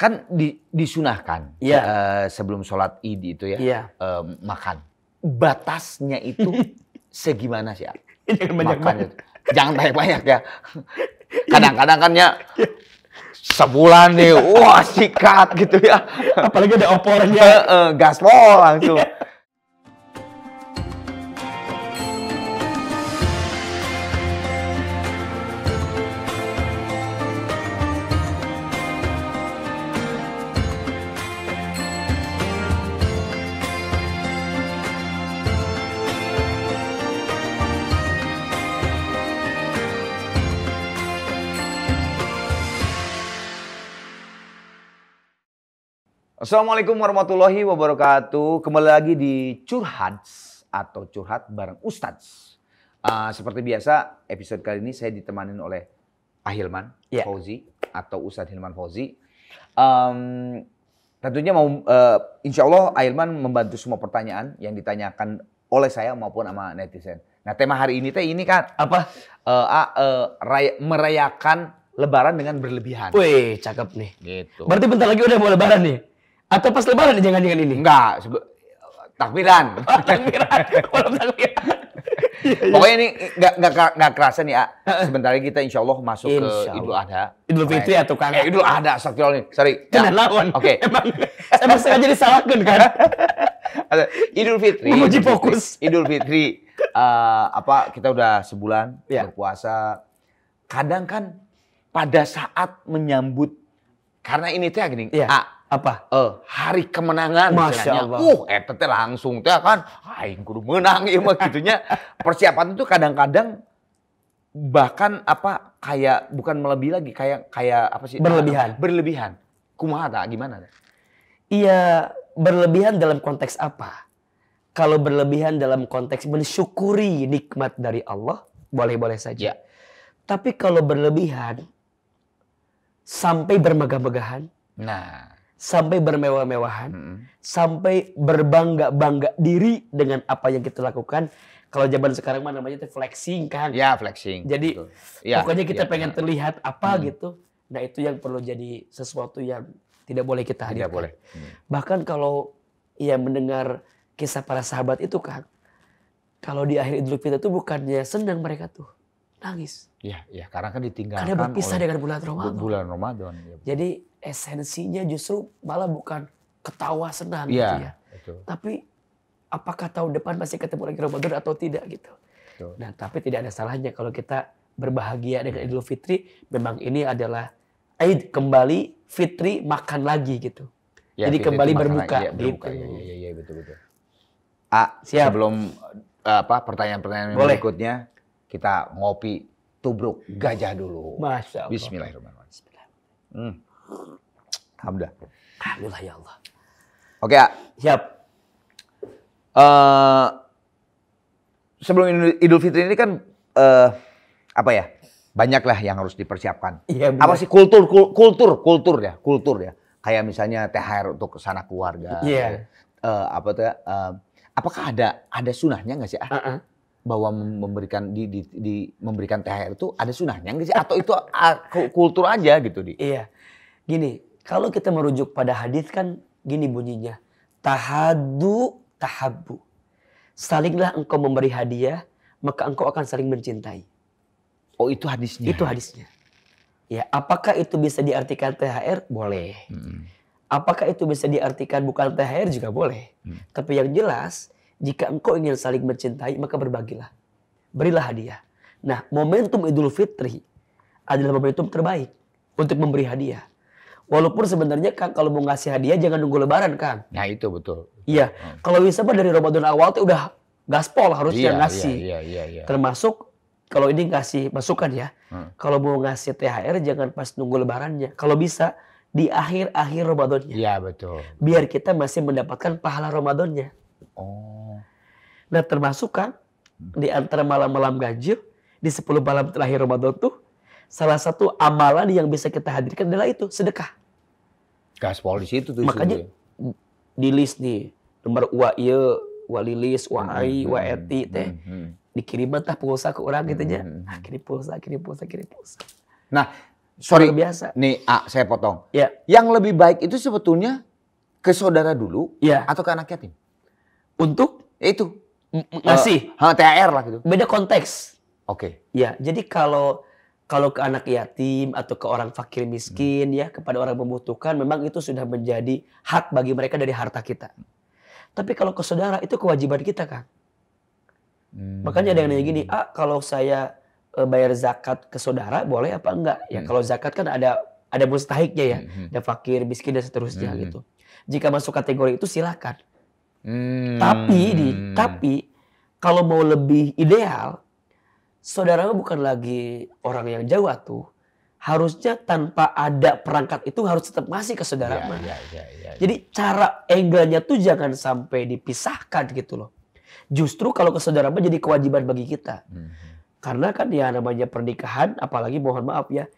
kan di, disunahkan yeah. Iya. uh, sebelum sholat id itu ya yeah. Iya. uh, makan batasnya itu segimana sih ya? jangan banyak banyak jangan banyak banyak ya kadang-kadang kan ya sebulan nih wah sikat gitu ya apalagi ada opornya uh, gaspol langsung iya. Assalamualaikum warahmatullahi wabarakatuh. Kembali lagi di Curhat atau Curhat bareng Ustadz. Uh, seperti biasa, episode kali ini saya ditemani oleh Ahilman yeah. Fauzi atau Ustadz Hilman Fauzi. Um, tentunya mau, uh, insya Allah Ahilman membantu semua pertanyaan yang ditanyakan oleh saya maupun sama netizen. Nah tema hari ini teh ini kan apa? Uh, eh, uh, ah, uh, eh, raya, merayakan Lebaran dengan berlebihan. Wih, cakep nih. Gitu. Berarti bentar lagi udah mau Lebaran nih. Atau pas lebaran jangan-jangan ini? Enggak, takbiran. Oh, takbiran. Malam takbiran. Iya, iya. Pokoknya iya. ini nggak nggak nggak kerasa nih, A. Sebentar lagi kita insya Allah masuk insya Allah. ke Idul Adha. Idul Fitri atau kan? Eh, Idul Adha, Sorry. nih. Sorry. Tidak kan ya. lawan. Oke. Okay. Emang, saya jadi disalahkan kan? Idul Fitri. Memuji fokus. Idul Fitri. Uh, apa kita udah sebulan ya. berpuasa. Kadang kan pada saat menyambut karena ini teh gini, Ya. A, apa? Eh, hari kemenangan. Masya Allah. Uh, eta langsung teh kan, aing kudu menang ieu mah gitunya. Persiapan itu kadang-kadang bahkan apa kayak bukan melebihi lagi kayak kayak apa sih? Berlebihan. Nah, berlebihan. Kumaha tak gimana? Iya, berlebihan dalam konteks apa? Kalau berlebihan dalam konteks mensyukuri nikmat dari Allah, boleh-boleh saja. Ya. Tapi kalau berlebihan sampai bermegah-megahan, nah sampai bermewah-mewahan, hmm. sampai berbangga-bangga diri dengan apa yang kita lakukan. Kalau zaman sekarang mana namanya itu flexing kan? Ya flexing. Jadi ya, pokoknya kita ya, pengen ya. terlihat apa hmm. gitu. Nah itu yang perlu jadi sesuatu yang tidak boleh kita hadirkan. Tidak boleh. Hmm. Bahkan kalau ya mendengar kisah para sahabat itu kan, kalau di akhir Idul Fitri itu bukannya senang mereka tuh nangis. iya ya karena kan ditinggalkan Karena berpisah dengan bulan Ramadan. Bulan Ramadan. Ya. Jadi esensinya justru malah bukan ketawa senang ya, gitu ya. Itu. Tapi apakah tahun depan masih ketemu lagi Ramadan atau tidak gitu. Itu. Nah, tapi tidak ada salahnya kalau kita berbahagia dengan iya. Idul Fitri, memang ini adalah Aid kembali Fitri makan lagi gitu. Ya, Jadi kembali berbuka, ya, berbuka gitu. Iya, iya, iya, betul betul. Ah, siap. Sebelum eh, apa pertanyaan-pertanyaan berikutnya kita ngopi tubruk gajah dulu. Masya Allah. Bismillahirrahmanirrahim. Bismillahirrahmanirrahim. Hmm. Alhamdulillah. Alhamdulillah ya Allah. Oke, ya Siap. Uh, sebelum Idul Fitri ini kan uh, apa ya? Banyaklah yang harus dipersiapkan. Iya, apa sih kultur kultur kultur ya, kultur ya. Kayak misalnya THR untuk sana keluarga. Iya. Yeah. Uh, apa tuh? Uh, apakah ada ada sunahnya nggak sih? Uh -uh bahwa memberikan di, di, di memberikan THR itu ada sunahnya nggak sih atau itu kultur aja gitu di iya gini kalau kita merujuk pada hadis kan gini bunyinya tahadu tahabu salinglah engkau memberi hadiah maka engkau akan saling mencintai oh itu hadisnya itu hadisnya ya apakah itu bisa diartikan THR boleh hmm. apakah itu bisa diartikan bukan THR juga boleh hmm. tapi yang jelas jika engkau ingin saling mencintai, maka berbagilah. Berilah hadiah. Nah, momentum Idul Fitri adalah momentum terbaik untuk memberi hadiah. Walaupun sebenarnya Kang kalau mau ngasih hadiah jangan nunggu lebaran Kang. Nah itu betul. Iya. Hmm. Kalau bisa pak dari Ramadan awal tuh udah gaspol harusnya iya, ngasih. Iya, iya, iya, iya. Termasuk kalau ini ngasih masukan ya. Hmm. Kalau mau ngasih THR jangan pas nunggu lebarannya. Kalau bisa di akhir-akhir Ramadannya. Iya betul. Biar kita masih mendapatkan pahala Ramadannya. Nah termasuk kan di antara malam-malam ganjil di 10 malam terakhir Ramadan tuh salah satu amalan yang bisa kita hadirkan adalah itu sedekah. Gaspol di situ tuh. Makanya di list nih nomor wa iya wa lilis wa hmm, ai wa hmm, hmm, eti teh dikirim entah pulsa ke orang gitu aja akhirnya ah, kirim pulsa, kirim pulsa, kirim pulsa. Nah, sorry biasa. Nih, A, saya potong. Ya. Yang lebih baik itu sebetulnya ke saudara dulu ya. atau ke anak yatim. Untuk itu ngasih uh, eh, ha, THR lah gitu. Beda konteks. Oke. Okay. Ya, jadi kalau kalau ke anak yatim atau ke orang fakir miskin hmm. ya kepada orang membutuhkan memang itu sudah menjadi hak bagi mereka dari harta kita. Tapi kalau ke saudara itu kewajiban kita kan. Hmm. Makanya ada yang nanya gini, ah kalau saya eh, bayar zakat ke saudara boleh apa enggak? Ya hmm. kalau zakat kan ada ada mustahiknya ya, hmm. hmm. ada fakir miskin dan seterusnya hmm, hmm. gitu. Jika masuk kategori itu silakan. Hmm. Tapi di tapi kalau mau lebih ideal, saudaramu bukan lagi orang yang jauh tuh. Harusnya tanpa ada perangkat itu harus tetap masih ke saudara. Ya, ya, ya, ya, Jadi ya. cara angle-nya tuh jangan sampai dipisahkan gitu loh. Justru kalau ke saudara jadi kewajiban bagi kita. Hmm. Karena kan ya namanya pernikahan, apalagi mohon maaf ya,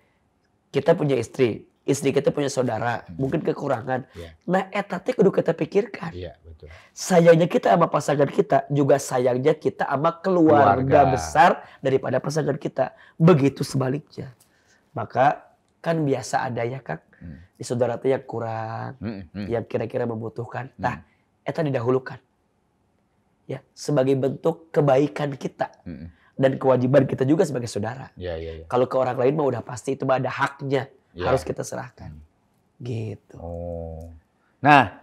kita punya istri, istri kita punya saudara, hmm. mungkin kekurangan. Yeah. Nah, etatnya kudu kita pikirkan. Yeah. Gitu. Sayangnya kita sama pasangan kita juga sayangnya kita sama keluarga, keluarga besar daripada pasangan kita. Begitu sebaliknya. Maka kan biasa ada ya Kang. Hmm. Di saudara yang kurang, hmm, hmm. yang kira-kira membutuhkan. Hmm. Nah, itu didahulukan. Ya, sebagai bentuk kebaikan kita. Hmm, hmm. Dan kewajiban kita juga sebagai saudara. Ya, ya, ya. Kalau ke orang lain mah udah pasti itu mah ada haknya. Ya. Harus kita serahkan. Hmm. Gitu. Oh. Nah,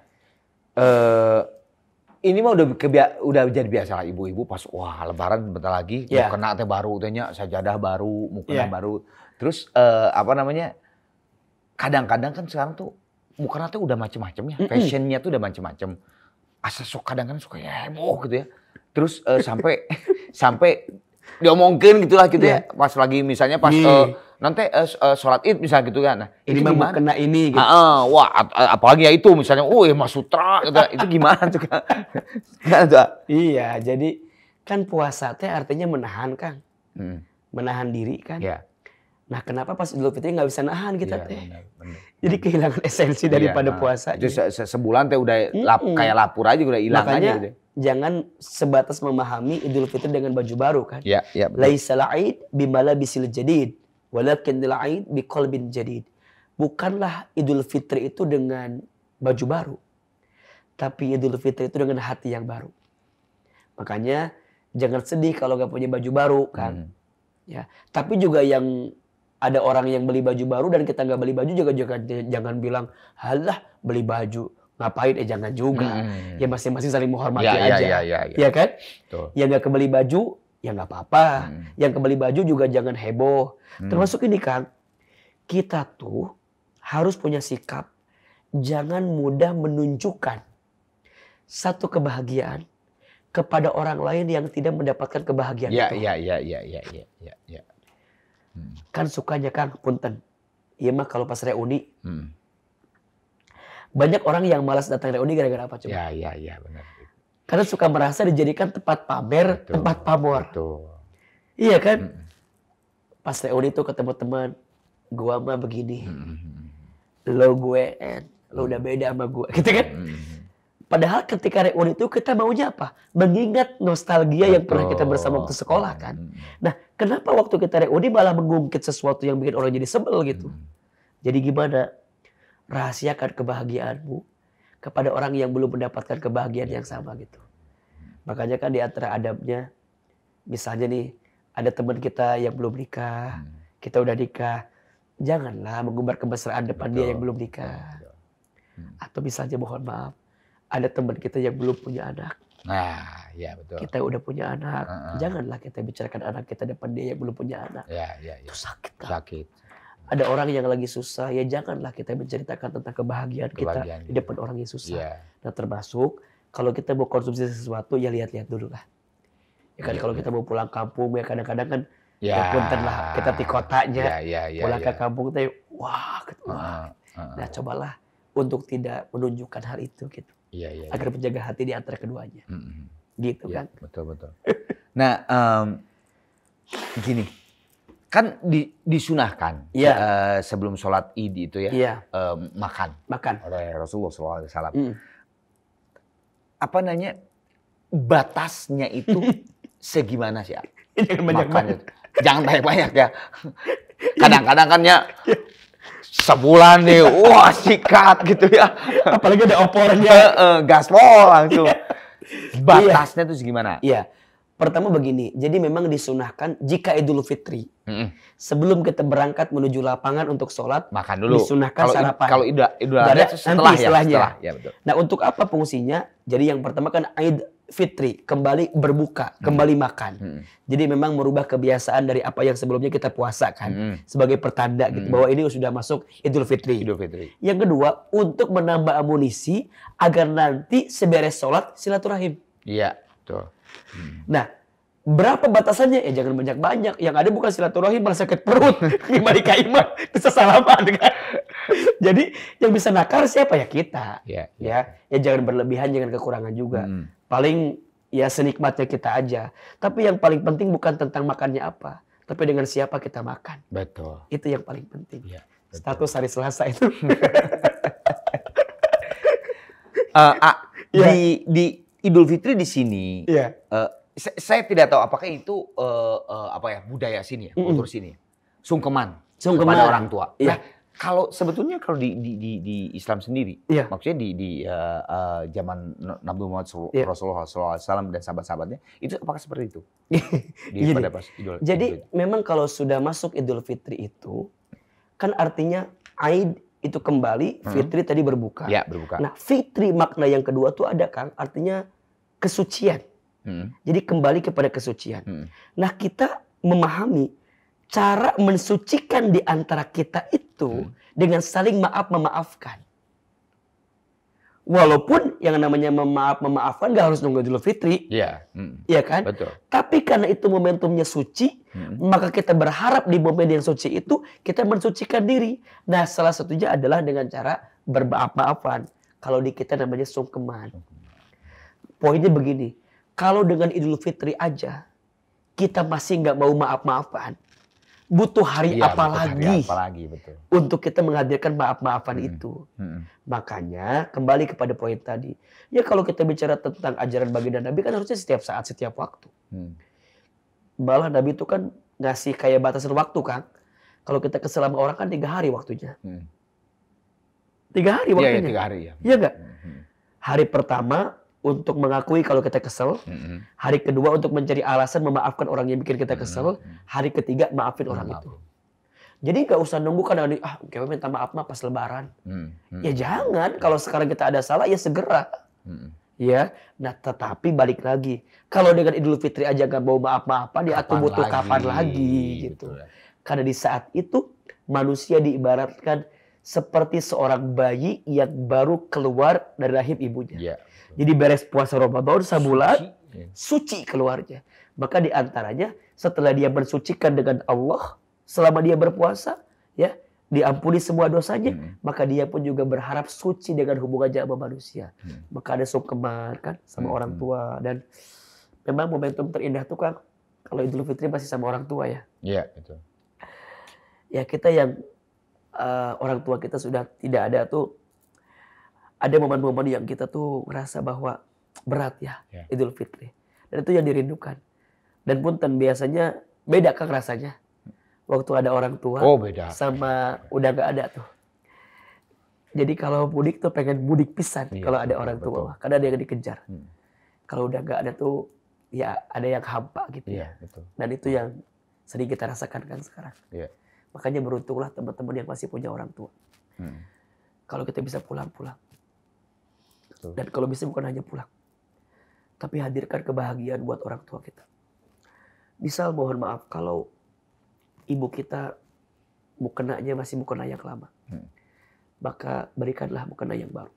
uh, ini mah udah kebia udah jadi biasa lah ibu-ibu pas wah lebaran bentar lagi yeah. Iya. mau kena teh baru tehnya sajadah baru mukena yeah. baru terus uh, apa namanya kadang-kadang kan sekarang tuh mukena tuh udah macem-macem ya fashionnya tuh udah macem-macem asa suka kadang-kadang suka ya heboh gitu ya terus uh, sampai sampai diomongin gitulah gitu yeah. ya iya. pas lagi misalnya pas yeah. Iya. uh, nanti uh, uh, sholat id misal gitu kan. Nah, ini mau kena ini. Gitu. Uh, uh, wah, eh, apalagi ya itu misalnya, oh ya mas sutra, gitu. itu gimana tuh iya, jadi kan puasa teh artinya menahan kan. hmm. menahan diri kan. Yeah. Nah kenapa pas Idul Fitri nggak bisa nahan kita yeah, teh? Bener, bener. Jadi kehilangan esensi yeah, daripada nah, puasa. Itu se sebulan teh udah mm lap, kayak lapur aja udah hilang aja. Gitu. Jangan sebatas memahami Idul Fitri dengan baju baru kan. Ya, yeah, Yeah, Laisa la'id bimala bisil jadid Walakin bikol bin jadid. Bukanlah Idul Fitri itu dengan baju baru. Tapi Idul Fitri itu dengan hati yang baru. Makanya jangan sedih kalau gak punya baju baru kan. Hmm. Ya, tapi juga yang ada orang yang beli baju baru dan kita nggak beli baju juga jangan jangan bilang halah beli baju ngapain eh jangan juga hmm. ya masing-masing saling menghormati ya, ya aja ya, ya, ya, ya. Kan? ya kan Tuh. yang nggak kebeli baju ya nggak apa-apa. Hmm. Yang kembali baju juga jangan heboh. Hmm. Termasuk ini kan kita tuh harus punya sikap jangan mudah menunjukkan satu kebahagiaan kepada orang lain yang tidak mendapatkan kebahagiaan ya, itu. Ya, ya, ya, ya, ya, ya, ya. Hmm. Kan sukanya kan punten. Iya mah kalau pas reuni. Hmm. Banyak orang yang malas datang reuni gara-gara apa coba? Ya, ya, ya, benar karena suka merasa dijadikan tempat pamer, Betul. tempat pamor. Betul. Iya kan? Hmm. Pas reuni tuh ketemu teman, gua mah begini. Hmm. Lo gue, en. lo udah beda sama gua. Gitu kan? Hmm. Padahal ketika reuni itu kita maunya apa? Mengingat nostalgia Betul. yang pernah kita bersama waktu sekolah kan. Nah, kenapa waktu kita reuni malah mengungkit sesuatu yang bikin orang jadi sebel gitu? Hmm. Jadi gimana? Rahasiakan kebahagiaanmu kepada orang yang belum mendapatkan kebahagiaan yang sama gitu. Makanya kan di antara adabnya, misalnya nih ada teman kita yang belum nikah, hmm. kita udah nikah, janganlah mengumbar kebesaran depan Betul. dia yang belum nikah. Hmm. Atau misalnya mohon maaf, ada teman kita yang belum punya anak. Nah, ya betul. Kita udah punya anak, uh -uh. janganlah kita bicarakan anak kita depan dia yang belum punya anak. Ya, ya, ya. Itu sakit kan? Sakit. Ada orang yang lagi susah, ya janganlah kita menceritakan tentang kebahagiaan, kebahagiaan kita di depan orang yang susah. Ya. Nah, termasuk kalau kita mau konsumsi sesuatu ya lihat-lihat dulu lah. Ya kan ya, kalau iya. kita mau pulang kampung ya kadang-kadang kan ya, ya punten lah kita di kotanya ya, ya, ya, pulang ya. ke kampung teh wah, gitu. Uh, uh. Nah cobalah untuk tidak menunjukkan hal itu gitu. Ya, ya, agar menjaga iya. hati di antara keduanya. Mm -hmm. Gitu ya, kan. Betul betul. nah um, gini kan di, disunahkan ya. uh, sebelum sholat id itu ya, ya. Uh, makan makan oleh Rasulullah SAW. Mm apa nanya batasnya itu segimana sih? banyak Makannya. Jangan banyak banyak ya. Kadang-kadang kan ya sebulan nih, wah sikat gitu ya. Apalagi ada opornya. gas gaspol langsung. Iya. Batasnya itu segimana? Iya. Pertama begini, jadi memang disunahkan jika Idul Fitri. mm -mm. Sebelum kita berangkat menuju lapangan untuk sholat, makan dulu. Disunahkan kalau sarapan. Kalau Idul Idul setelah nanti, ya, Setelah. ya betul. Nah, untuk apa fungsinya? Jadi yang pertama kan Aid Fitri, kembali berbuka, kembali mm-hmm. makan. Mm-hmm. Jadi memang merubah kebiasaan dari apa yang sebelumnya kita puasa kan. Mm-hmm. Sebagai pertanda gitu mm-hmm. bahwa ini sudah masuk Idul Fitri. Idul Fitri. Yang kedua, untuk menambah amunisi agar nanti seberes sholat silaturahim. Iya, betul Hmm. Nah, berapa batasannya? Ya jangan banyak-banyak. Yang ada bukan silaturahim malah sakit perut. Gimana kaiman bisa salaman kan? Jadi yang bisa nakar siapa ya kita. Ya, ya, Ya, ya jangan berlebihan, jangan kekurangan juga. Hmm. Paling ya senikmatnya kita aja. Tapi yang paling penting bukan tentang makannya apa, tapi dengan siapa kita makan. Betul. Itu yang paling penting. Ya, Status hari Selasa itu. uh, a, ya. di di Idul Fitri di sini, yeah. Iya. uh, saya, saya tidak tahu apakah itu uh, uh, apa ya budaya sini ya, mm -hmm. kultur sini. Sungkeman, sungkeman kepada orang tua. Yeah. Nah, iya. kalau sebetulnya kalau di di di, di Islam sendiri, yeah. maksudnya di di uh, uh, zaman Nabi Muhammad SAW, yeah. Iya. Rasulullah SAW dan sahabat-sahabatnya, itu apakah seperti itu? di, jadi, pada pas Idul, Jadi Idul. memang kalau sudah masuk Idul Fitri itu, kan artinya Aid itu kembali hmm. fitri tadi berbuka. Ya, berbuka. Nah, fitri makna yang kedua tuh ada Kang, artinya kesucian. Hmm. Jadi kembali kepada kesucian. Hmm. Nah, kita memahami cara mensucikan di antara kita itu hmm. dengan saling maaf memaafkan. Walaupun yang namanya memaaf memaafkan gak harus nunggu Idul Fitri. Iya. iya hmm. ya kan? Betul. Tapi karena itu momentumnya suci, hmm. maka kita berharap di momen yang suci itu kita mensucikan diri. Nah, salah satunya adalah dengan cara bermaaf-maafan. Kalau di kita namanya sungkeman. Poinnya begini, kalau dengan Idul Fitri aja kita masih nggak mau maaf-maafan, butuh hari iya, apa lagi untuk kita menghadirkan maaf-maafan hmm. itu. Hmm. Makanya kembali kepada poin tadi. Ya kalau kita bicara tentang ajaran baginda Nabi kan harusnya setiap saat, setiap waktu. Hmm. Malah Nabi itu kan ngasih kayak batasan waktu kan. Kalau kita kesel orang kan tiga hari waktunya. Hmm. Tiga hari iya, iya, waktunya. Iya, ya, tiga hari ya. Iya enggak? Iya hmm, hmm. Hari pertama untuk mengakui kalau kita kesel. Mm-hmm. Hari kedua untuk mencari alasan memaafkan orang yang bikin kita kesel. Mm-hmm. Hari ketiga maafin mm-hmm. orang itu. Jadi gak usah nunggu karena ah kita minta maaf mah pas lebaran. Mm-hmm. Ya jangan kalau sekarang kita ada salah ya segera. Mm-hmm. Ya, nah tetapi balik lagi kalau dengan Idul Fitri aja gak mau maaf maafan ya aku butuh lagi? kapan lagi gitu. gitu. Ya. Karena di saat itu manusia diibaratkan seperti seorang bayi yang baru keluar dari rahim ibunya. Ya. Jadi beres puasa Ramadan sebulan, suci. Ya. suci keluarnya. Maka diantaranya setelah dia bersucikan dengan Allah, selama dia berpuasa, ya diampuni semua dosanya, hmm. maka dia pun juga berharap suci dengan hubungan sama manusia. Hmm. Maka ada sungkeman kan sama hmm. orang tua dan memang momentum terindah tuh kan kalau Idul Fitri masih sama orang tua ya. Iya, itu. Ya kita yang uh, orang tua kita sudah tidak ada tuh ada momen-momen yang kita tuh merasa bahwa berat ya yeah. Idul Fitri dan itu yang dirindukan dan punten biasanya beda kan rasanya waktu ada orang tua oh, beda. sama udah gak ada tuh jadi kalau mudik tuh pengen mudik pisan yeah, kalau ada orang tua betul. karena ada yang dikejar hmm. kalau udah gak ada tuh ya ada yang hampa gitu yeah, ya dan itu yang sering kita rasakan kan sekarang yeah. Makanya beruntunglah teman-teman yang masih punya orang tua. Hmm. Kalau kita bisa pulang, pulang. Dan kalau bisa bukan hanya pulang. Tapi hadirkan kebahagiaan buat orang tua kita. Misal mohon maaf kalau ibu kita mukenanya masih mukena yang lama. Hmm. Maka berikanlah mukena yang baru.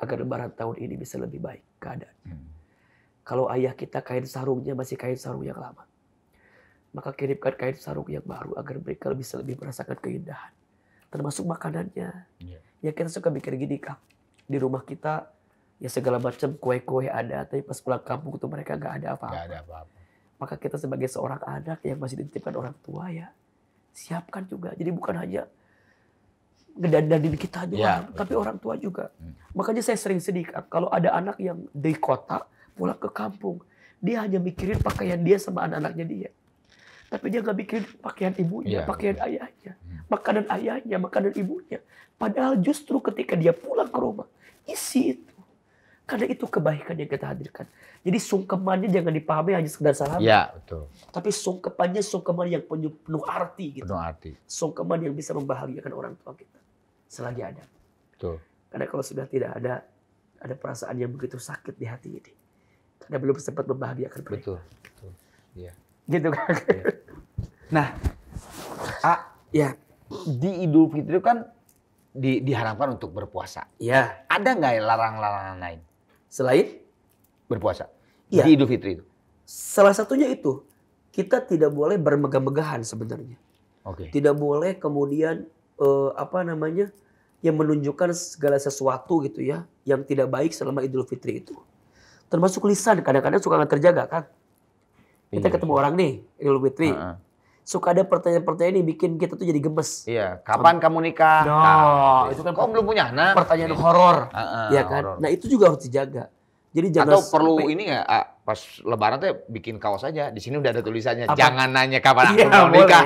Agar lebaran tahun ini bisa lebih baik keadaan. Hmm. Kalau ayah kita kain sarungnya masih kain sarung yang lama maka kirimkan kain sarung yang baru agar mereka bisa lebih merasakan keindahan. Termasuk makanannya. Iya. Ya kita suka mikir gini kak. Di rumah kita ya segala macam kue-kue ada. Tapi pas pulang kampung tuh mereka nggak ada apa-apa. Maka kita sebagai seorang anak yang masih dititipkan orang tua ya. Siapkan juga. Jadi bukan hanya ngedandanin kita aja, ya, tapi orang tua juga. Hmm. Makanya saya sering sedih kalau ada anak yang di kota pulang ke kampung, dia hanya mikirin pakaian dia sama anak-anaknya dia. Tapi dia nggak bikin pakaian ibunya, yeah. pakaian ayahnya, hmm. makanan ayahnya, makanan ibunya. Padahal justru ketika dia pulang ke rumah, isi itu. Karena itu kebaikan yang kita hadirkan. Jadi sungkemannya jangan dipahami hanya sekedar salam. Ya, betul. Tapi sungkemannya sungkeman yang penuh, penuh arti gitu. Penuh arti. Sungkeman yang bisa membahagiakan orang tua kita. Selagi ada. Betul. Karena kalau sudah tidak ada, ada perasaan yang begitu sakit di hati ini. Karena belum sempat membahagiakan mereka. Betul. betul. Ya gitu kan. Iya. Nah, A, ya di Idul Fitri itu kan di, diharapkan untuk berpuasa. Ya. Ada nggak larang-larangan lain selain berpuasa ya. di Idul Fitri itu? Salah satunya itu kita tidak boleh bermegah-megahan sebenarnya. Oke. Okay. Tidak boleh kemudian eh, apa namanya yang menunjukkan segala sesuatu gitu ya yang tidak baik selama Idul Fitri itu. Termasuk lisan kadang-kadang suka nggak terjaga kan. Kita iya, ketemu orang nih, Idul Fitri. Uh -uh. Suka ada pertanyaan-pertanyaan ini bikin kita tuh jadi gemes. Iya, kapan kamu nikah? No, nah, nah, itu gitu. kan kok belum punya Nah, Pertanyaan gitu. horor. Uh -uh, ya kan? Horror. Nah, itu juga harus dijaga. Jadi jangan Atau perlu sampai... ini nggak ah, pas lebaran tuh bikin kaos aja. Di sini udah ada tulisannya Apa? jangan nanya kapan iya, aku mau nikah.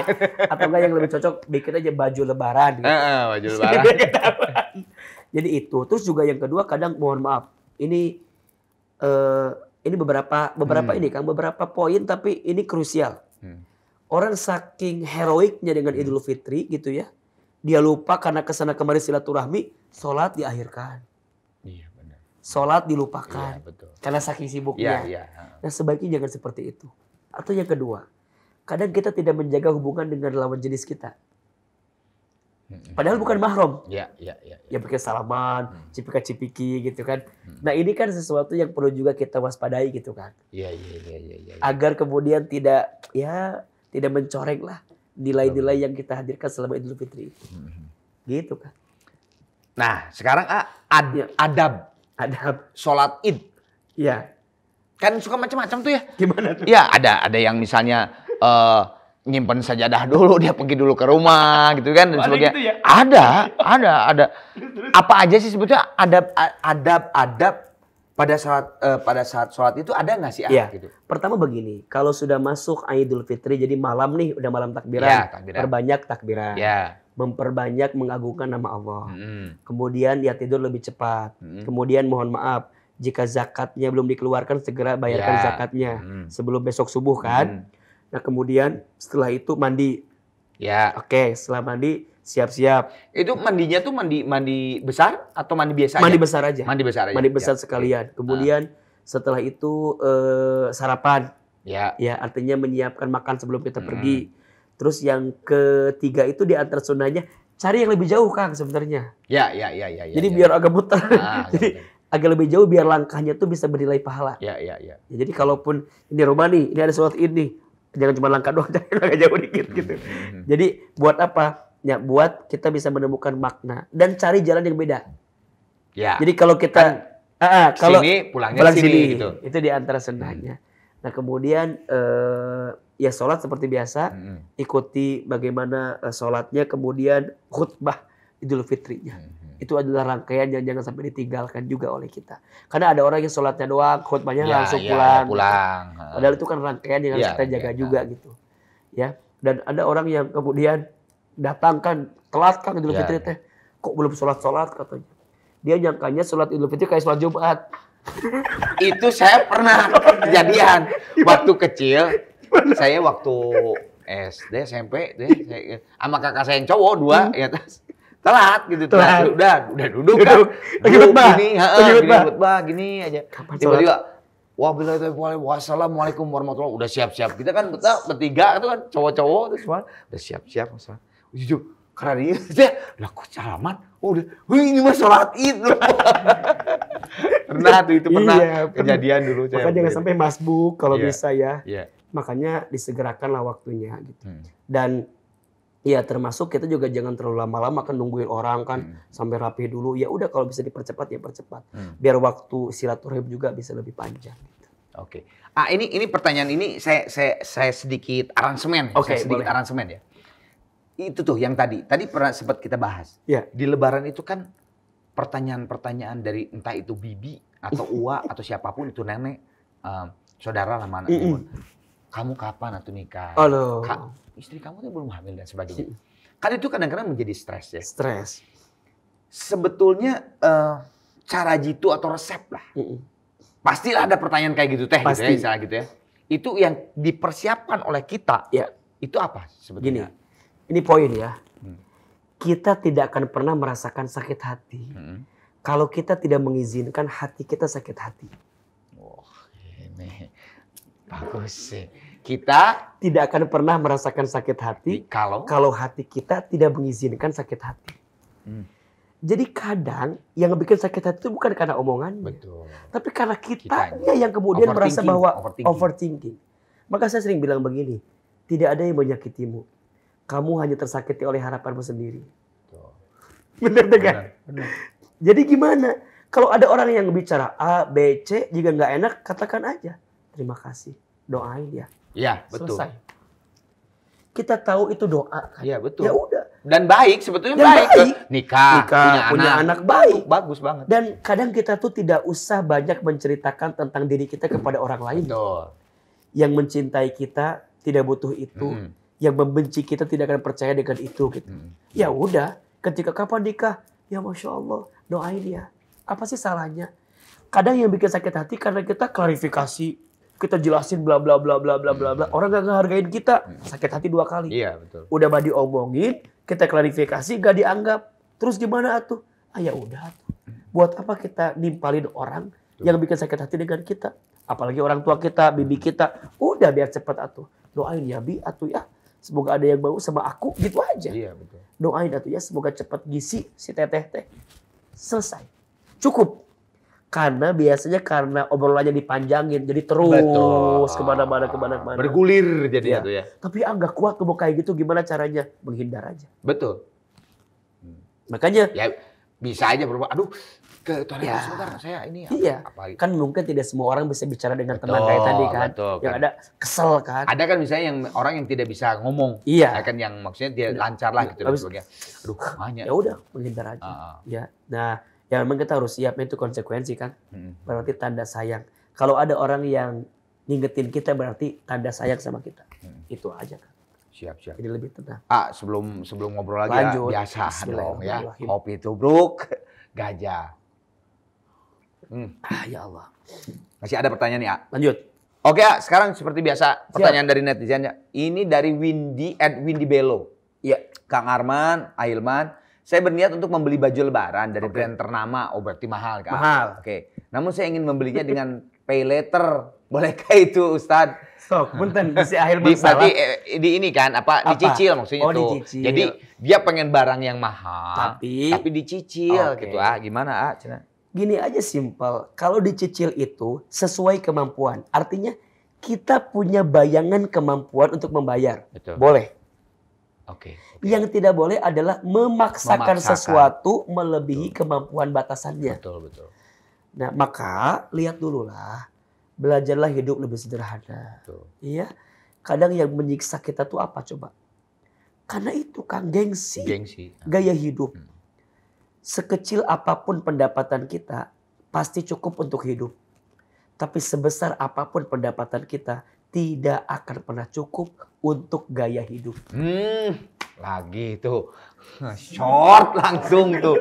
Atau enggak yang lebih cocok bikin aja baju lebaran gitu. uh -uh, baju lebaran. Jadi itu. Terus juga yang kedua kadang mohon maaf. Ini eh, ini beberapa beberapa hmm. ini kan beberapa poin tapi ini krusial. Hmm. Orang saking heroiknya dengan hmm. Idul Fitri gitu ya. Dia lupa karena kesana kemari silaturahmi, sholat diakhirkan. Iya benar. Sholat dilupakan. Iya, betul. Karena saking sibuknya. Iya, iya. Nah sebaiknya jangan seperti itu. Atau yang kedua, kadang kita tidak menjaga hubungan dengan lawan jenis kita. Padahal bukan mahrum. Ya, ya, ya. Ya, ya pakai salaman, hmm. cipika-cipiki gitu kan. Hmm. Nah, ini kan sesuatu yang perlu juga kita waspadai gitu kan. Iya, iya, iya, iya, ya, ya. Agar kemudian tidak ya tidak mencoreng lah nilai-nilai yang kita hadirkan selama Idul Fitri itu. Hmm. Gitu kan. Nah, sekarang ah ad, ya. adab. Adab. Sholat id. Iya. Kan suka macam-macam tuh ya. Gimana tuh? Iya, ada. Ada yang misalnya... Uh, nyimpan sajadah dulu dia pergi dulu ke rumah gitu kan dan sebagainya. Gitu ya? Ada, ada, ada. Apa aja sih sebetulnya adab adab adab pada saat uh, pada saat sholat itu ada nggak sih ya. gitu? Pertama begini, kalau sudah masuk Idul Fitri jadi malam nih udah malam takbiran, ya, takbiran. perbanyak takbiran. Ya. Memperbanyak mengagungkan nama Allah. Hmm. Kemudian ya tidur lebih cepat. Hmm. Kemudian mohon maaf jika zakatnya belum dikeluarkan segera bayarkan ya. zakatnya hmm. sebelum besok subuh kan. Hmm Nah kemudian setelah itu mandi. Ya. Oke, setelah mandi siap-siap. Itu mandinya tuh mandi mandi besar atau mandi biasa? Mandi aja? besar aja. Mandi besar aja. Mandi ya, besar ya. sekalian. Ah. Kemudian uh. setelah itu uh, sarapan. Ya. Ya artinya menyiapkan makan sebelum kita hmm. pergi. Terus yang ketiga itu di antar sunnahnya cari yang lebih jauh Kang sebenarnya. Ya, ya, ya, ya. ya jadi ya, biar agak muter. Ah, Jadi ya. agak lebih jauh biar langkahnya tuh bisa bernilai pahala. Ya, ya, ya. ya jadi kalaupun ini rumah nih, ini ada sholat ini, jangan cuma langkah doang jangan langkah jauh dikit gitu hmm, hmm, hmm. jadi buat apa ya buat kita bisa menemukan makna dan cari jalan yang beda ya jadi kalau kita kan, uh, kalau sini pulangnya pulang sini, sini gitu itu di antara senangnya nah kemudian uh, ya sholat seperti biasa hmm. ikuti bagaimana uh, sholatnya kemudian khutbah idul fitrinya hmm itu adalah rangkaian yang jangan sampai ditinggalkan juga oleh kita. Karena ada orang yang sholatnya doang, khutbahnya ya, langsung ya, pulang. Gitu. pulang. Gitu. Padahal itu kan rangkaian yang harus ya, kita jaga ya, juga nah. gitu. Ya. Dan ada orang yang kemudian datang kan telat kan Idul ya, Fitri teh. Kok belum sholat-sholat katanya. Dia nyangkanya sholat Idul Fitri kayak sholat Jumat. itu saya pernah kejadian waktu kecil. Saya waktu SD, SMP, deh, saya, sama kakak saya yang cowok dua, hmm. ya telat gitu telat. udah udah duduk, duduk. kan lagi khotbah gini lagi khotbah gini aja tiba-tiba Wassalamualaikum warahmatullah Udah siap-siap. Kita kan betah bertiga itu kan cowok-cowok itu semua udah siap-siap masalah. Jujur karena dia saya lah kok salaman oh udah wih ini mah sholat id pernah tuh itu pernah iya, kejadian pernah. dulu makanya jangan gitu. sampai masbuk kalau yeah. bisa ya yeah. makanya disegerakanlah waktunya gitu hmm. dan Iya termasuk kita juga jangan terlalu lama-lama kan nungguin orang kan hmm. sampai rapi dulu. Ya udah kalau bisa dipercepat ya percepat. Hmm. Biar waktu silaturahim juga bisa lebih panjang. Gitu. Oke. Okay. Ah ini ini pertanyaan ini saya saya saya sedikit aransemen. Ya. Oke. Okay, saya sedikit aransemen ya. Itu tuh yang tadi. Tadi pernah sempat kita bahas. Iya. Di Lebaran itu kan pertanyaan-pertanyaan dari entah itu bibi atau uwa atau siapapun itu nenek, uh, saudara lah mana. Mm -mm kamu kapan atau nikah? Halo. Ka istri kamu tuh belum hamil dan sebagainya. Hmm. Kan itu kadang-kadang menjadi stres ya. Stres. Sebetulnya uh, cara jitu atau resep lah. Mm -mm. Pastilah ada pertanyaan kayak gitu teh Pasti. gitu ya, misalnya gitu ya. Itu yang dipersiapkan oleh kita. Ya. Itu apa sebetulnya? Gini, ini poin ya. Hmm. Kita tidak akan pernah merasakan sakit hati hmm. kalau kita tidak mengizinkan hati kita sakit hati. Wah, oh, ini bagus sih kita tidak akan pernah merasakan sakit hati kalau kalau hati kita tidak mengizinkan sakit hati. Hmm. Jadi kadang yang bikin sakit hati itu bukan karena omongan, tapi karena kita Kitanya. yang kemudian merasa bahwa overthinking. overthinking. Maka saya sering bilang begini, tidak ada yang menyakitimu. Kamu hanya tersakiti oleh harapanmu sendiri. Benar benar, benar. Jadi gimana? Kalau ada orang yang bicara A, B, C, jika nggak enak, katakan aja. Terima kasih. Doain ya Ya betul. Selesai. Kita tahu itu doa kan. Ya betul. Ya udah. Dan baik sebetulnya Dan baik. baik. Nikah, Nikah, punya, punya anak. anak baik. Bagus banget. Dan kadang kita tuh tidak usah banyak menceritakan tentang diri kita kepada orang lain. Betul. Yang mencintai kita tidak butuh itu. Hmm. Yang membenci kita tidak akan percaya dengan itu gitu. Hmm. Ya udah, ketika kapan nikah? Ya Masya Allah, doain ya. Apa sih salahnya? Kadang yang bikin sakit hati karena kita klarifikasi kita jelasin bla bla bla bla bla bla bla. Orang gak ngehargain kita, hmm. sakit hati dua kali. Iya betul. Udah mah diomongin, kita klarifikasi gak dianggap. Terus gimana atuh? Ah ya udah Buat apa kita nimpalin orang yang bikin sakit hati dengan kita? Apalagi orang tua kita, bibi kita. Udah biar cepat atuh. Doain ya bi atuh ya. Semoga ada yang mau sama aku gitu aja. Iya betul. Doain atuh ya semoga cepat gisi si teteh teh. Selesai. Cukup karena biasanya karena obrolannya dipanjangin jadi terus kemana-mana kemana-mana bergulir jadi ya. ya tapi agak ah, kuat tuh kayak gitu gimana caranya menghindar aja betul makanya ya bisa aja berubah aduh ke toilet ya. sebentar saya ini apa, iya apa, apa gitu. kan mungkin tidak semua orang bisa bicara dengan betul, teman kayak tadi kan betul, yang kan. ada kesel kan ada kan misalnya yang orang yang tidak bisa ngomong iya ya, kan yang maksudnya dia lancar lah iya. gitu Habis, aduh banyak ya udah menghindar aja uh -uh. ya nah ya memang kita harus siap itu konsekuensi kan hmm. berarti tanda sayang kalau ada orang yang ngingetin kita berarti tanda sayang sama kita hmm. itu aja kan siap siap jadi lebih tenang ah sebelum sebelum ngobrol lagi ya, Lanjut. Ya, biasa dong ya kopi tubruk gajah hmm. ah ya Allah masih ada pertanyaan ya lanjut oke ya sekarang seperti biasa pertanyaan siap. dari netizen ya ini dari Windy at Windy Bello Iya. Kang Arman Ailman saya berniat untuk membeli baju lebaran dari okay. brand ternama. Oh berarti mahal kan? Mahal. Oke. Okay. Namun saya ingin membelinya dengan pay later. Bolehkah itu Ustad? Sok, punten bisa akhir masalah. berarti eh, di ini kan apa, apa? dicicil maksudnya oh, tuh. Dicicil. Jadi dia pengen barang yang mahal tapi tapi dicicil okay. gitu ah. Gimana ah, Cina? Gini aja simpel. Kalau dicicil itu sesuai kemampuan. Artinya kita punya bayangan kemampuan untuk membayar. Betul. Boleh. Oke. Okay, okay. Yang tidak boleh adalah memaksakan, memaksakan sesuatu melebihi betul. kemampuan batasannya. Betul, betul. Nah, maka lihat dulu lah, belajarlah hidup lebih sederhana. Betul. Iya. Kadang yang menyiksa kita tuh apa coba? Karena itu kan gengsi. Gengsi. Gaya hidup. Hmm. Sekecil apapun pendapatan kita pasti cukup untuk hidup. Tapi sebesar apapun pendapatan kita, tidak akan pernah cukup untuk gaya hidup. Hmm, lagi itu short langsung tuh.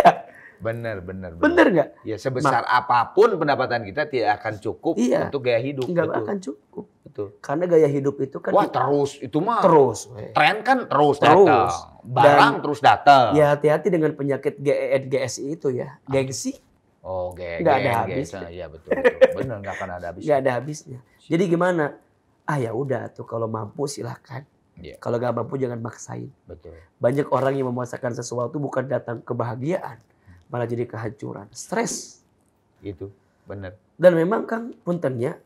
ya. Bener, bener, bener. nggak? Ya sebesar Ma apapun pendapatan kita tidak akan cukup iya, untuk gaya hidup. Nggak betul. akan cukup. Betul. Karena gaya hidup itu kan. Wah terus itu mah. Terus. Eh. Tren kan terus, terus. datang. Barang Dan, terus datang. Ya hati-hati dengan penyakit GSI e itu ya. Ah. Gengsi. Oh, geng, gak ada e e habisnya. Iya betul, betul. Bener gak akan ada habisnya. Iya ada habisnya. Jadi gimana? Ah ya udah tuh kalau mampu silahkan. Yeah. Kalau gak mampu jangan maksain. Betul. Banyak orang yang memaksakan sesuatu bukan datang kebahagiaan, malah jadi kehancuran, stres. Itu benar. Dan memang kan puntennya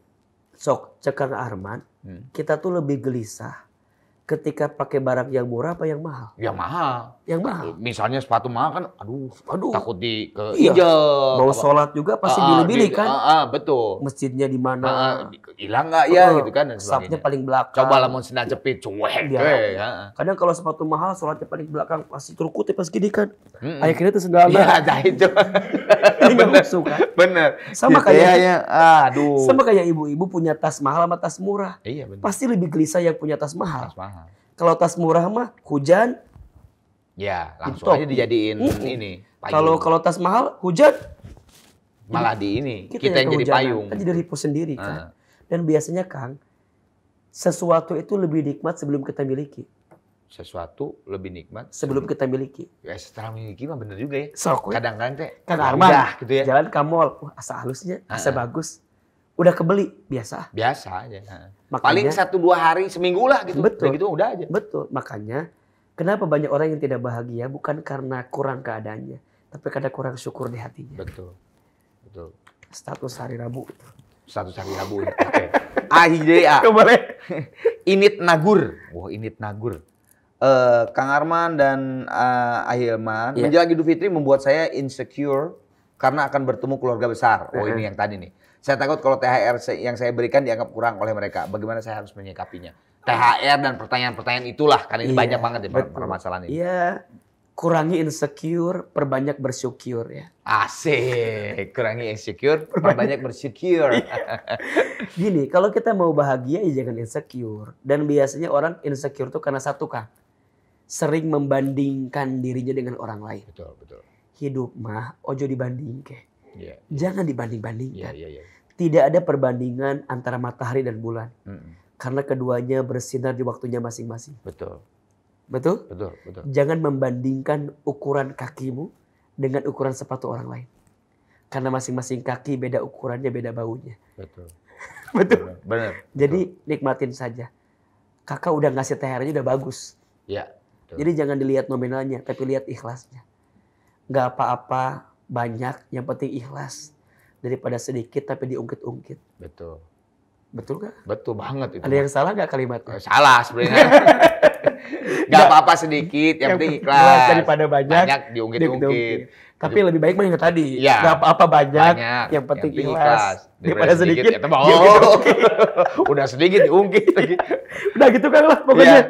sok cekang Arman, hmm. kita tuh lebih gelisah ketika pakai barang yang murah apa yang mahal? Yang mahal. Yang mahal. Misalnya sepatu mahal kan, aduh, aduh. takut di ke iya. Injil. Mau sholat juga pasti ah, ah bili-bili kan? Ah, ah, betul. Masjidnya di mana? Ah, ah hilang nggak ya oh, gitu kan? Sapnya paling belakang. Coba lah mau senang jepit, cuek. Iya. ya. Kadang kalau sepatu mahal, sholatnya paling belakang pasti ya pas gini kan. Mm -mm. Akhirnya itu sendal. Iya, nah itu. Bener. Kan? Bener. Sama gitu, kayak ya, ya. aduh. Sama kayak ibu-ibu punya tas mahal sama tas murah. Iya, bener. Pasti lebih gelisah yang punya tas mahal. Tas mahal. Kalau tas murah mah hujan, Ya, langsung aja dijadiin hmm. ini. Kalau kalau tas mahal hujan malah di ini kita, kita yang, yang jadi payung. Kan jadi ripuh sendiri kan. Uh. Dan biasanya Kang sesuatu itu lebih nikmat sebelum kita miliki. Sesuatu lebih nikmat sebelum, sebelum kita miliki. Ya setelah miliki mah bener juga ya. Sok, Kadang-kadang kan, teh kan Arman gitu ya. Jalan ke mall, wah asa halusnya, asa bagus. Udah kebeli, biasa. Biasa aja. Makanya, Paling satu dua hari seminggu lah gitu. Betul. Dan gitu udah aja. Betul. Makanya Kenapa banyak orang yang tidak bahagia? Bukan karena kurang keadaannya, tapi karena kurang syukur di hatinya. Betul. Betul. Status hari Rabu. Status hari Rabu. Oke. Okay. Ahidea. Kemarin. Init Nagur. Wah, wow, Init Nagur. Uh, Kang Arman dan uh, Ahilman, yeah. menjelang Idul Fitri membuat saya insecure karena akan bertemu keluarga besar. Oh, uh -huh. ini yang tadi nih. Saya takut kalau THR yang saya berikan dianggap kurang oleh mereka. Bagaimana saya harus menyikapinya? THR dan pertanyaan-pertanyaan itulah karena ini yeah, banyak banget ya permasalahan ini. Iya. Kurangi insecure, perbanyak bersyukur ya. Asik, kurangi insecure, perbanyak bersyukur. Iya. Gini, kalau kita mau bahagia ya jangan insecure. Dan biasanya orang insecure tuh karena satu kan Sering membandingkan dirinya dengan orang lain. Betul, betul. Hidup mah ojo dibanding ke. Yeah, iya. Jangan dibanding-bandingkan. Yeah, yeah, yeah. Tidak ada perbandingan antara matahari dan bulan. Mm -mm karena keduanya bersinar di waktunya masing-masing. Betul. Betul? Betul, betul. Jangan membandingkan ukuran kakimu dengan ukuran sepatu orang lain. Karena masing-masing kaki beda ukurannya, beda baunya. Betul. betul. Benar. Jadi nikmatin saja. Kakak udah ngasih THR-nya udah bagus. Ya. Betul. Jadi jangan dilihat nominalnya, tapi lihat ikhlasnya. Gak apa-apa banyak, yang penting ikhlas daripada sedikit tapi diungkit-ungkit. Betul. Betul gak? Betul banget itu. Ada yang salah gak kalimatnya? Eh, salah sebenarnya. gak apa-apa sedikit, yang, penting ikhlas. Daripada banyak, banyak diungkit-ungkit. Tapi lebih baik mah tadi. Ya. Gak apa-apa banyak, banyak, yang penting, yang ikhlas. Daripada, daripada sedikit, sedikit ya, oh. udah sedikit diungkit lagi. udah gitu kan lah pokoknya. Ya.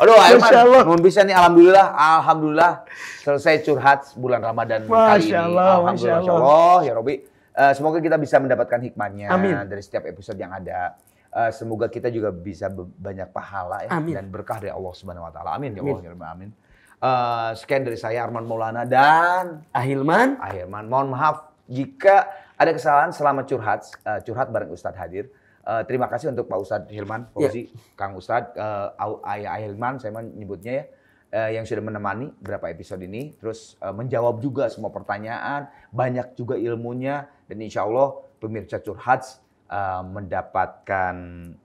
Aduh, Aiman, mohon bisa nih alhamdulillah, alhamdulillah selesai curhat bulan Ramadan Masya kali Allah, ini. Alhamdulillah, Masya Allah, Masya Allah ya Robi. Eh, semoga kita bisa mendapatkan hikmahnya Amin. dari setiap episode yang ada. Uh, semoga kita juga bisa banyak pahala ya amin. dan berkah dari Allah Subhanahu wa taala. Amin ya Allah Amin. amin. Uh, sekian dari saya Arman Maulana dan Ahilman. Ahilman, mohon maaf jika ada kesalahan selama curhat uh, curhat bareng Ustadz Hadir. Uh, terima kasih untuk Pak Ustadz Hilman, Fauzi, ya. yeah. Kang Ustadz, uh, Ayah Hilman, saya menyebutnya ya, uh, yang sudah menemani berapa episode ini, terus uh, menjawab juga semua pertanyaan, banyak juga ilmunya, dan insya Allah pemirsa curhat uh, eh, mendapatkan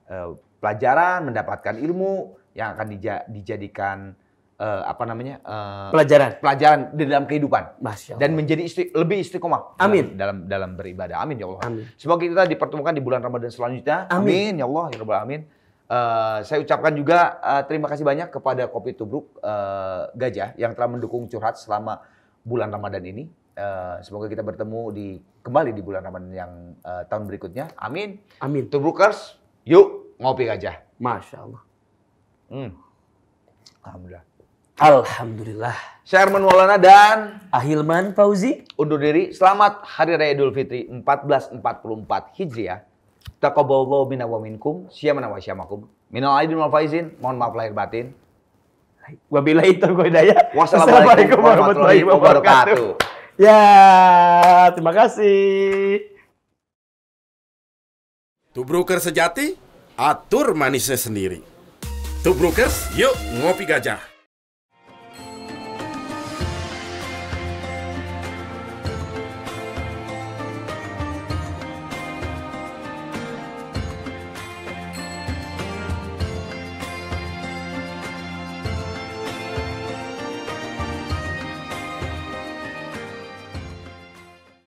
uh, pelajaran, mendapatkan ilmu yang akan dija dijadikan uh, apa namanya uh, pelajaran pelajaran di dalam kehidupan dan menjadi istri, lebih istiqomah amin dalam, dalam dalam beribadah amin ya Allah amin. semoga kita dipertemukan di bulan Ramadan selanjutnya amin, amin ya Allah ya Rabbal amin Uh, saya ucapkan juga uh, terima kasih banyak kepada Kopi Tubruk uh, Gajah yang telah mendukung curhat selama bulan Ramadan ini. Eh, semoga kita bertemu di kembali di bulan Ramadan yang uh, tahun berikutnya. Amin. Amin. Turbookers, yuk ngopi aja. Masya Allah. Hmm. Alhamdulillah. Alhamdulillah. Sherman Walana dan Ahilman Fauzi undur diri. Selamat Hari Raya Idul Fitri 1444 Hijriah. Taqabbalallahu minna wa minkum, siyamana wa siyamakum. Minal aidin wal faizin, mohon maaf lahir batin. Wabillahi taufiq hidayah. Wassalamualaikum warahmatullahi wabarakatuh. Ya, terima kasih. Tu broker sejati, atur manisnya sendiri. Tu brokers, yuk ngopi gajah.